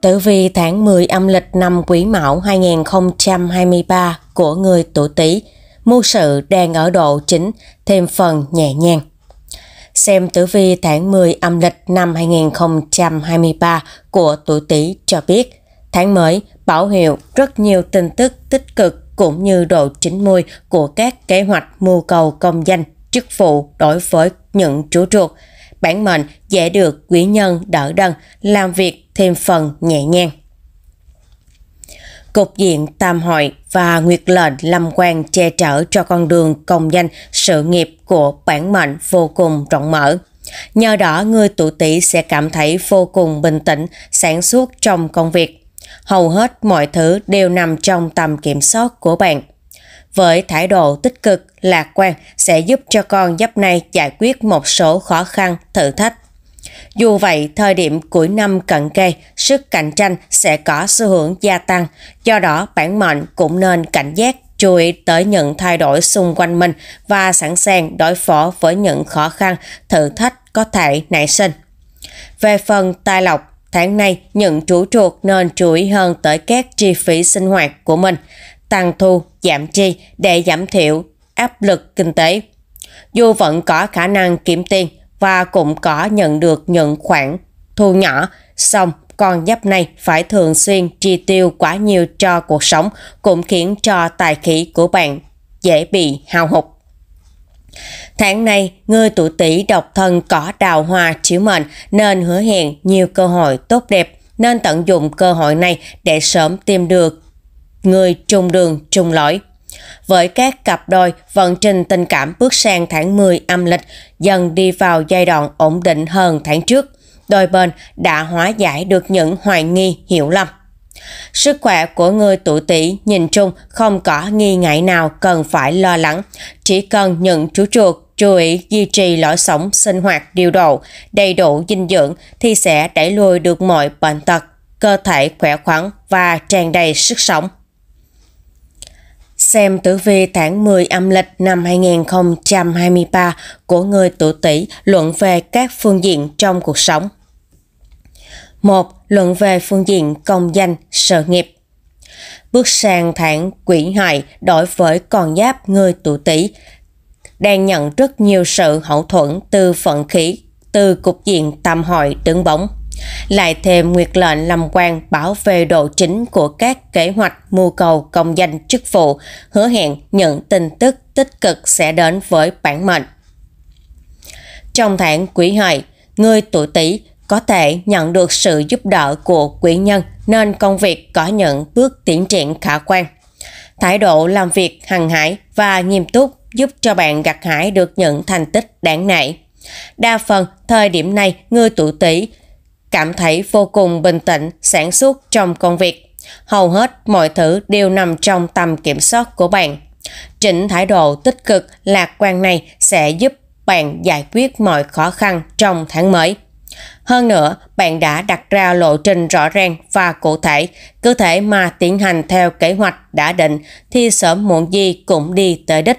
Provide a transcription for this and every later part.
Tử vi tháng 10 âm lịch năm Quý Mão 2023 của người tuổi Tý, mưu sự đang ở độ chính, thêm phần nhẹ nhàng. Xem tử vi tháng 10 âm lịch năm 2023 của tuổi Tý cho biết, tháng mới bảo hiệu rất nhiều tin tức tích cực cũng như độ chính mùi của các kế hoạch mưu cầu công danh, chức vụ đối với những chủ ruột – bản mệnh dễ được quý nhân đỡ đần, làm việc thêm phần nhẹ nhàng. Cục diện tam hội và nguyệt lệnh lâm quan che chở cho con đường công danh sự nghiệp của bản mệnh vô cùng rộng mở. Nhờ đó người tuổi Tỵ sẽ cảm thấy vô cùng bình tĩnh, sáng suốt trong công việc. Hầu hết mọi thứ đều nằm trong tầm kiểm soát của bạn với thái độ tích cực, lạc quan sẽ giúp cho con giáp này giải quyết một số khó khăn, thử thách. Dù vậy, thời điểm cuối năm cận kề, sức cạnh tranh sẽ có xu hướng gia tăng, do đó bản mệnh cũng nên cảnh giác chú ý tới những thay đổi xung quanh mình và sẵn sàng đối phó với những khó khăn, thử thách có thể nảy sinh. Về phần tài lộc, tháng này những chủ chuột nên chú ý hơn tới các chi phí sinh hoạt của mình tăng thu, giảm chi để giảm thiểu áp lực kinh tế. Dù vẫn có khả năng kiếm tiền và cũng có nhận được những khoản thu nhỏ, song con giáp này phải thường xuyên chi tiêu quá nhiều cho cuộc sống cũng khiến cho tài khí của bạn dễ bị hao hụt. Tháng này, người tuổi tỷ độc thân có đào hoa chiếu mệnh nên hứa hẹn nhiều cơ hội tốt đẹp nên tận dụng cơ hội này để sớm tìm được người trùng đường trùng lõi. Với các cặp đôi, vận trình tình cảm bước sang tháng 10 âm lịch dần đi vào giai đoạn ổn định hơn tháng trước. Đôi bên đã hóa giải được những hoài nghi hiểu lầm. Sức khỏe của người tuổi Tỵ nhìn chung không có nghi ngại nào cần phải lo lắng, chỉ cần những chú chuột chú ý duy trì lối sống sinh hoạt điều độ, đầy đủ dinh dưỡng thì sẽ đẩy lùi được mọi bệnh tật, cơ thể khỏe khoắn và tràn đầy sức sống xem tử vi tháng 10 âm lịch năm 2023 của người tuổi Tỵ luận về các phương diện trong cuộc sống. 1. Luận về phương diện công danh, sự nghiệp. Bước sang tháng quỷ hại đối với con giáp người tuổi Tỵ đang nhận rất nhiều sự hậu thuẫn từ phận khí từ cục diện tam hội đứng bóng lại thêm nguyệt lệnh làm quan bảo vệ độ chính của các kế hoạch mưu cầu công danh chức vụ, hứa hẹn những tin tức tích cực sẽ đến với bản mệnh. Trong tháng quý hợi, người tuổi Tý có thể nhận được sự giúp đỡ của quý nhân nên công việc có những bước tiến triển khả quan. Thái độ làm việc hằng hải và nghiêm túc giúp cho bạn gặt hái được những thành tích đáng nể. Đa phần thời điểm này người tuổi Tý cảm thấy vô cùng bình tĩnh, sản xuất trong công việc. Hầu hết mọi thứ đều nằm trong tầm kiểm soát của bạn. Chỉnh thái độ tích cực, lạc quan này sẽ giúp bạn giải quyết mọi khó khăn trong tháng mới. Hơn nữa, bạn đã đặt ra lộ trình rõ ràng và cụ thể, cứ thể mà tiến hành theo kế hoạch đã định thì sớm muộn gì cũng đi tới đích.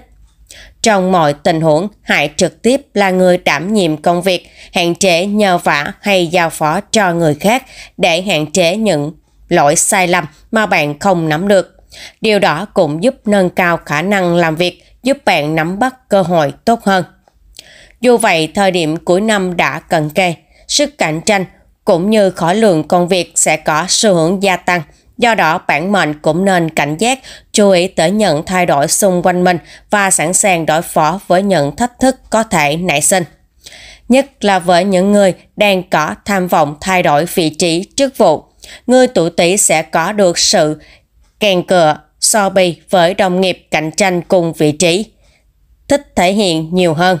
Trong mọi tình huống, Hải trực tiếp là người đảm nhiệm công việc, hạn chế nhờ vả hay giao phó cho người khác để hạn chế những lỗi sai lầm mà bạn không nắm được. Điều đó cũng giúp nâng cao khả năng làm việc, giúp bạn nắm bắt cơ hội tốt hơn. Dù vậy, thời điểm cuối năm đã cận kề, sức cạnh tranh cũng như khối lượng công việc sẽ có xu hướng gia tăng – Do đó, bản mệnh cũng nên cảnh giác, chú ý tới những thay đổi xung quanh mình và sẵn sàng đối phó với những thách thức có thể nảy sinh. Nhất là với những người đang có tham vọng thay đổi vị trí chức vụ, người tuổi tỵ sẽ có được sự kèn cửa, so bì với đồng nghiệp cạnh tranh cùng vị trí. Thích thể hiện nhiều hơn.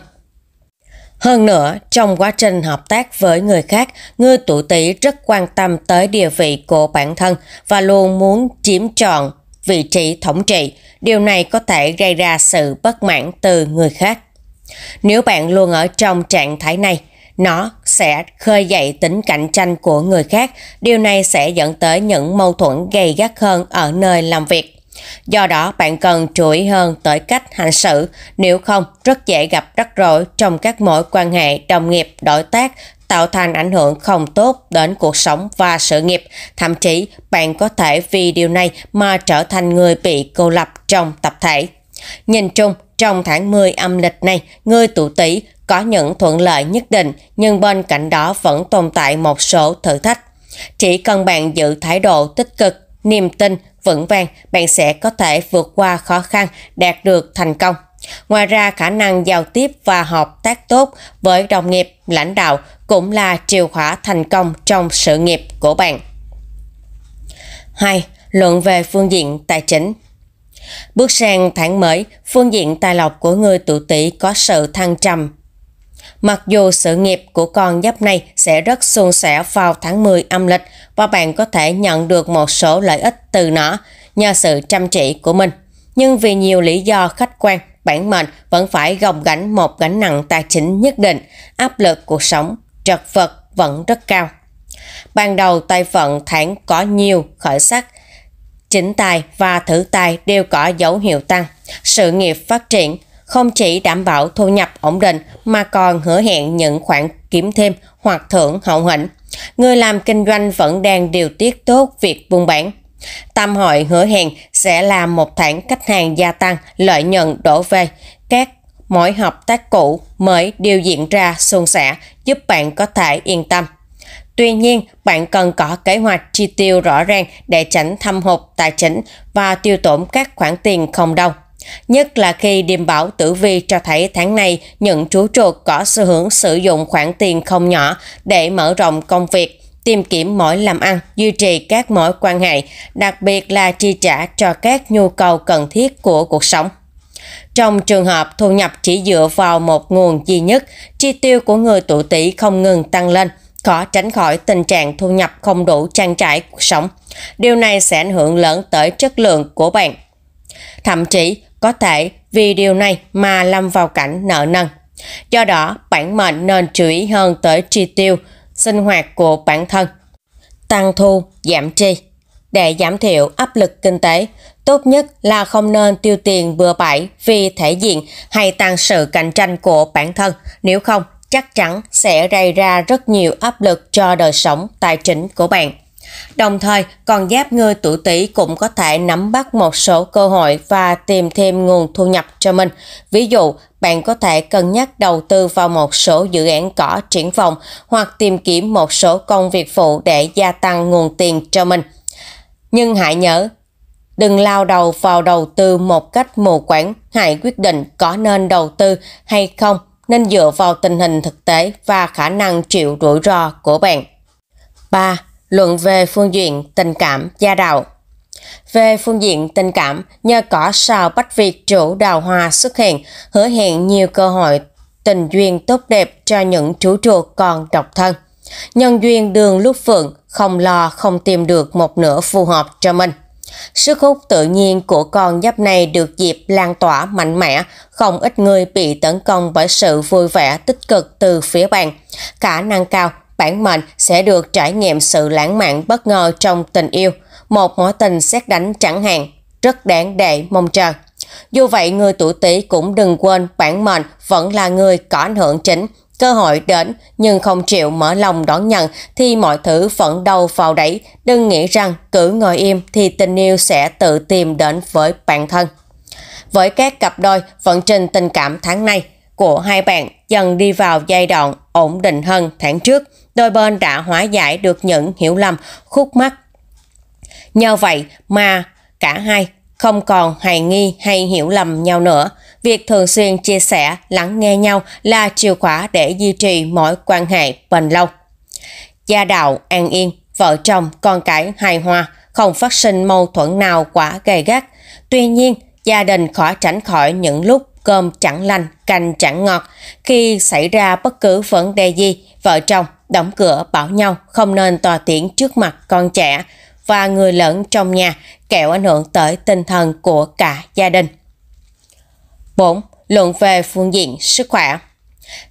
Hơn nữa, trong quá trình hợp tác với người khác, người tụ tỷ rất quan tâm tới địa vị của bản thân và luôn muốn chiếm trọn vị trí thống trị. Điều này có thể gây ra sự bất mãn từ người khác. Nếu bạn luôn ở trong trạng thái này, nó sẽ khơi dậy tính cạnh tranh của người khác. Điều này sẽ dẫn tới những mâu thuẫn gay gắt hơn ở nơi làm việc. Do đó bạn cần chú ý hơn tới cách hành xử, nếu không rất dễ gặp rắc rối trong các mối quan hệ đồng nghiệp, đối tác, tạo thành ảnh hưởng không tốt đến cuộc sống và sự nghiệp. Thậm chí bạn có thể vì điều này mà trở thành người bị cô lập trong tập thể. Nhìn chung, trong tháng 10 âm lịch này, người tụ tỷ có những thuận lợi nhất định, nhưng bên cạnh đó vẫn tồn tại một số thử thách. Chỉ cần bạn giữ thái độ tích cực, niềm tin vững vàng, bạn sẽ có thể vượt qua khó khăn, đạt được thành công. Ngoài ra, khả năng giao tiếp và hợp tác tốt với đồng nghiệp, lãnh đạo cũng là chìa khóa thành công trong sự nghiệp của bạn. 2. Luận về phương diện tài chính Bước sang tháng mới, phương diện tài lộc của người tuổi tỵ có sự thăng trầm Mặc dù sự nghiệp của con giáp này sẽ rất suôn sẻ vào tháng 10 âm lịch và bạn có thể nhận được một số lợi ích từ nó nhờ sự chăm chỉ của mình. Nhưng vì nhiều lý do khách quan, bản mệnh vẫn phải gồng gánh một gánh nặng tài chính nhất định, áp lực cuộc sống, trật vật vẫn rất cao. Ban đầu tài vận tháng có nhiều khởi sắc, chính tài và thử tài đều có dấu hiệu tăng. Sự nghiệp phát triển, không chỉ đảm bảo thu nhập ổn định mà còn hứa hẹn những khoản kiếm thêm hoặc thưởng hậu hĩnh. Người làm kinh doanh vẫn đang điều tiết tốt việc buôn bán. Tam hội hứa hẹn sẽ là một tháng khách hàng gia tăng lợi nhuận đổ về các mỗi hợp tác cũ mới đều diễn ra suôn sẻ giúp bạn có thể yên tâm. Tuy nhiên, bạn cần có kế hoạch chi tiêu rõ ràng để tránh thâm hụt tài chính và tiêu tổn các khoản tiền không đâu Nhất là khi điềm bảo tử vi cho thấy tháng này những chú chuột có xu hướng sử dụng khoản tiền không nhỏ để mở rộng công việc, tìm kiếm mỗi làm ăn, duy trì các mối quan hệ, đặc biệt là chi trả cho các nhu cầu cần thiết của cuộc sống. Trong trường hợp thu nhập chỉ dựa vào một nguồn duy nhất, chi tiêu của người tuổi tỷ không ngừng tăng lên, khó tránh khỏi tình trạng thu nhập không đủ trang trải cuộc sống. Điều này sẽ ảnh hưởng lớn tới chất lượng của bạn. Thậm chí, có thể vì điều này mà lâm vào cảnh nợ nần. Do đó, bản mệnh nên chú ý hơn tới chi tiêu, sinh hoạt của bản thân. Tăng thu, giảm chi Để giảm thiểu áp lực kinh tế, tốt nhất là không nên tiêu tiền bừa bãi vì thể diện hay tăng sự cạnh tranh của bản thân, nếu không chắc chắn sẽ gây ra rất nhiều áp lực cho đời sống tài chính của bạn. Đồng thời, còn giáp ngư tuổi tỷ cũng có thể nắm bắt một số cơ hội và tìm thêm nguồn thu nhập cho mình. Ví dụ, bạn có thể cân nhắc đầu tư vào một số dự án cỏ triển vọng hoặc tìm kiếm một số công việc phụ để gia tăng nguồn tiền cho mình. Nhưng hãy nhớ, đừng lao đầu vào đầu tư một cách mù quáng, hãy quyết định có nên đầu tư hay không nên dựa vào tình hình thực tế và khả năng chịu rủi ro của bạn. 3 luận về phương diện tình cảm gia đạo. Về phương diện tình cảm, nhờ cỏ sao bách Việt chủ đào hoa xuất hiện, hứa hẹn nhiều cơ hội tình duyên tốt đẹp cho những chú chuột còn độc thân. Nhân duyên đường lúc phượng, không lo không tìm được một nửa phù hợp cho mình. Sức hút tự nhiên của con giáp này được dịp lan tỏa mạnh mẽ, không ít người bị tấn công bởi sự vui vẻ tích cực từ phía bạn. Khả năng cao bản mệnh sẽ được trải nghiệm sự lãng mạn bất ngờ trong tình yêu, một mối tình xét đánh chẳng hạn, rất đáng để mong chờ. Dù vậy, người tuổi Tý cũng đừng quên bản mệnh vẫn là người có ảnh hưởng chính, cơ hội đến nhưng không chịu mở lòng đón nhận thì mọi thứ vẫn đầu vào đẩy, đừng nghĩ rằng cứ ngồi im thì tình yêu sẽ tự tìm đến với bản thân. Với các cặp đôi, vận trình tình cảm tháng này của hai bạn dần đi vào giai đoạn ổn định hơn tháng trước đôi bên đã hóa giải được những hiểu lầm, khúc mắc. Nhờ vậy mà cả hai không còn hài nghi hay hiểu lầm nhau nữa. Việc thường xuyên chia sẻ, lắng nghe nhau là chìa khóa để duy trì mối quan hệ bền lâu. Gia đạo an yên, vợ chồng, con cái hài hòa, không phát sinh mâu thuẫn nào quá gay gắt. Tuy nhiên, gia đình khó tránh khỏi những lúc cơm chẳng lành, canh chẳng ngọt. Khi xảy ra bất cứ vấn đề gì, vợ chồng đóng cửa bảo nhau không nên tòa tiễn trước mặt con trẻ và người lớn trong nhà kẻo ảnh hưởng tới tinh thần của cả gia đình. 4. Luận về phương diện sức khỏe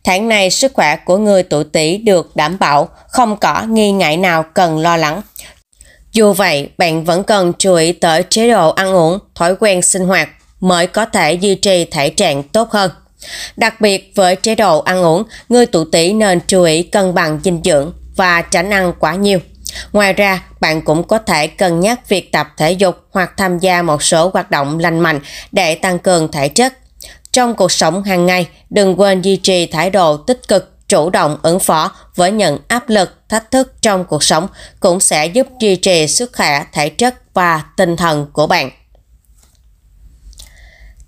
Tháng này sức khỏe của người tuổi Tý được đảm bảo, không có nghi ngại nào cần lo lắng. Dù vậy, bạn vẫn cần chú ý tới chế độ ăn uống, thói quen sinh hoạt mới có thể duy trì thể trạng tốt hơn. Đặc biệt với chế độ ăn uống, người tuổi tỷ nên chú ý cân bằng dinh dưỡng và tránh ăn quá nhiều. Ngoài ra, bạn cũng có thể cân nhắc việc tập thể dục hoặc tham gia một số hoạt động lành mạnh để tăng cường thể chất. Trong cuộc sống hàng ngày, đừng quên duy trì thái độ tích cực, chủ động ứng phó với những áp lực, thách thức trong cuộc sống cũng sẽ giúp duy trì sức khỏe, thể chất và tinh thần của bạn.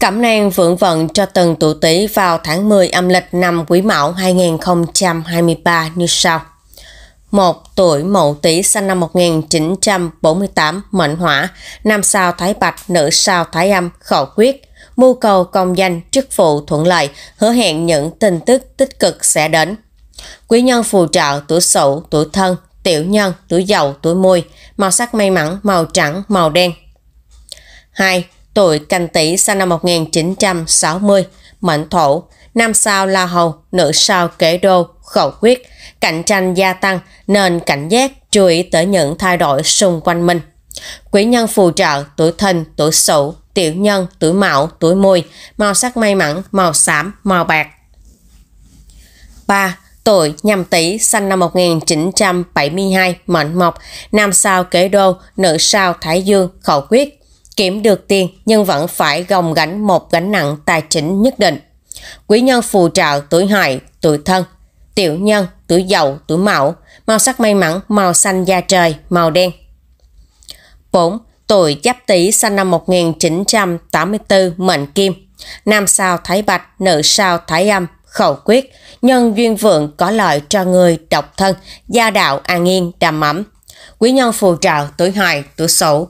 Cẩm nang vượng vận cho từng tuổi tỷ vào tháng 10 âm lịch năm Quý Mão 2023 như sau. 1. Tuổi Mậu Tý sinh năm 1948, mệnh hỏa, nam sao Thái Bạch, nữ sao Thái Âm, khẩu quyết, mưu cầu công danh, chức vụ thuận lợi, hứa hẹn những tin tức tích cực sẽ đến. Quý nhân phù trợ tuổi sậu tuổi Thân, tiểu nhân, tuổi Dậu, tuổi Mùi, màu sắc may mắn, màu trắng, màu đen. 2 tuổi canh tý sinh năm 1960, mệnh thổ, nam sao la hầu, nữ sao kế đô, khẩu quyết, cạnh tranh gia tăng nên cảnh giác chú ý tới những thay đổi xung quanh mình. Quý nhân phù trợ tuổi thìn, tuổi sửu, tiểu nhân, tuổi mão, tuổi mùi, màu sắc may mắn, màu xám, màu bạc. 3. Tuổi nhâm tý sinh năm 1972, mệnh mộc, nam sao kế đô, nữ sao thái dương, khẩu quyết, kiếm được tiền nhưng vẫn phải gồng gánh một gánh nặng tài chính nhất định. Quý nhân phù trợ tuổi hợi, tuổi thân, tiểu nhân, tuổi giàu, tuổi mão, màu sắc may mắn, màu xanh da trời, màu đen. 4. Tuổi Giáp Tý sinh năm 1984, mệnh Kim. Nam sao Thái Bạch, nữ sao Thái Âm, khẩu quyết, nhân duyên vượng có lợi cho người độc thân, gia đạo an yên, đầm ấm. Quý nhân phù trợ tuổi hợi, tuổi sửu,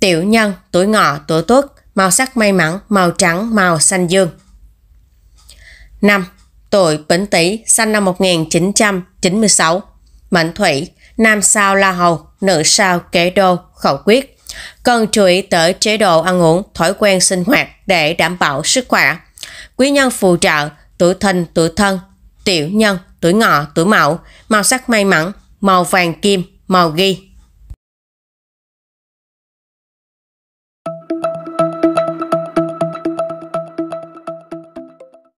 Tiểu nhân, tuổi ngọ, tuổi tuất, màu sắc may mắn, màu trắng, màu xanh dương. 5. Tuổi Bính Tý, sinh năm 1996, mệnh thủy, nam sao La Hầu, nữ sao Kế Đô, khẩu quyết. Cần chú ý tới chế độ ăn uống, thói quen sinh hoạt để đảm bảo sức khỏe. Quý nhân phù trợ, tuổi thìn, tuổi thân, tiểu nhân, tuổi ngọ, tuổi mậu, màu sắc may mắn, màu vàng kim, màu ghi.